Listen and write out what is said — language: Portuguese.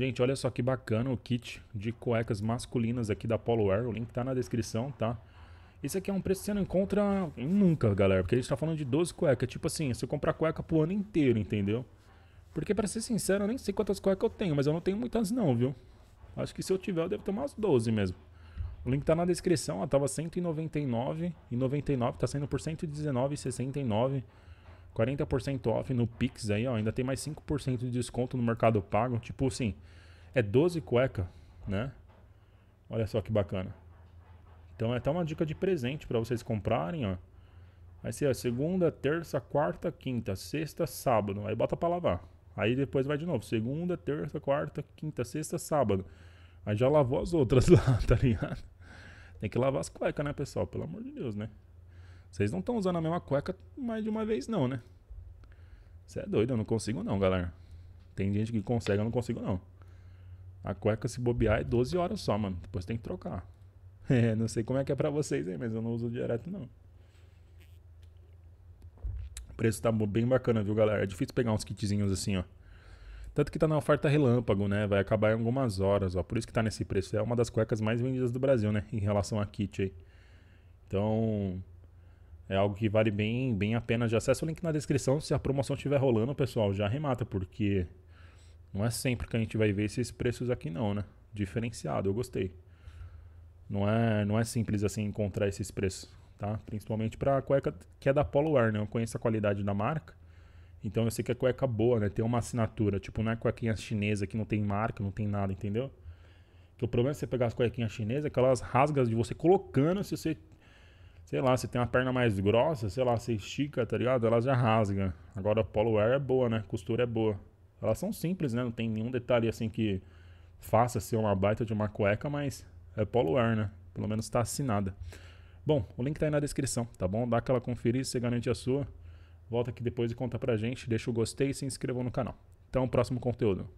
Gente, olha só que bacana o kit de cuecas masculinas aqui da Polo Air O link tá na descrição, tá? Esse aqui é um preço que você não encontra nunca, galera. Porque a gente tá falando de 12 cuecas. Tipo assim, você comprar cueca pro ano inteiro, entendeu? Porque, pra ser sincero, eu nem sei quantas cuecas eu tenho, mas eu não tenho muitas não, viu? Acho que se eu tiver, eu devo ter umas 12 mesmo. O link tá na descrição, ó, tava R$199,99. tá saindo por R$119,69. 40% off no Pix aí, ó. Ainda tem mais 5% de desconto no Mercado Pago. Tipo assim, é 12 cueca, né? Olha só que bacana. Então é até uma dica de presente para vocês comprarem, ó. Vai ser a segunda, terça, quarta, quinta, sexta, sábado. Aí bota para lavar. Aí depois vai de novo. Segunda, terça, quarta, quinta, sexta, sábado. Aí já lavou as outras lá, tá ligado? Tem que lavar as cuecas, né, pessoal? Pelo amor de Deus, né? Vocês não estão usando a mesma cueca mais de uma vez, não, né? Você é doido, eu não consigo não, galera. Tem gente que consegue, eu não consigo não. A cueca, se bobear, é 12 horas só, mano. Depois tem que trocar. É, não sei como é que é pra vocês aí, mas eu não uso direto, não. O preço tá bem bacana, viu, galera? É difícil pegar uns kitzinhos assim, ó. Tanto que tá na oferta relâmpago, né? Vai acabar em algumas horas, ó. Por isso que tá nesse preço. É uma das cuecas mais vendidas do Brasil, né? Em relação a kit aí. Então, é algo que vale bem, bem a pena. Já acessa o link na descrição. Se a promoção estiver rolando, pessoal, já remata, porque não é sempre que a gente vai ver esses preços aqui não, né? Diferenciado, eu gostei. Não é, não é simples assim encontrar esses preços, tá? Principalmente para cueca que é da Poloar, né? Eu conheço a qualidade da marca. Então eu sei que a é cueca é boa, né? Tem uma assinatura, tipo, não é cuequinha chinesa que não tem marca, não tem nada, entendeu? Que o problema de é você pegar as cuequinhas chinesas, é aquelas rasgas de você colocando, se você sei lá, se tem uma perna mais grossa, sei lá, você estica, tá ligado? Ela já rasga. Agora a polo air é boa, né? Costura é boa. Elas são simples, né? Não tem nenhum detalhe assim que faça ser uma baita de uma cueca, mas é polo air né? Pelo menos tá assinada. Bom, o link tá aí na descrição, tá bom? Dá aquela conferida, você garante a sua. Volta aqui depois e conta pra gente, deixa o gostei e se inscreva no canal. Então, próximo conteúdo.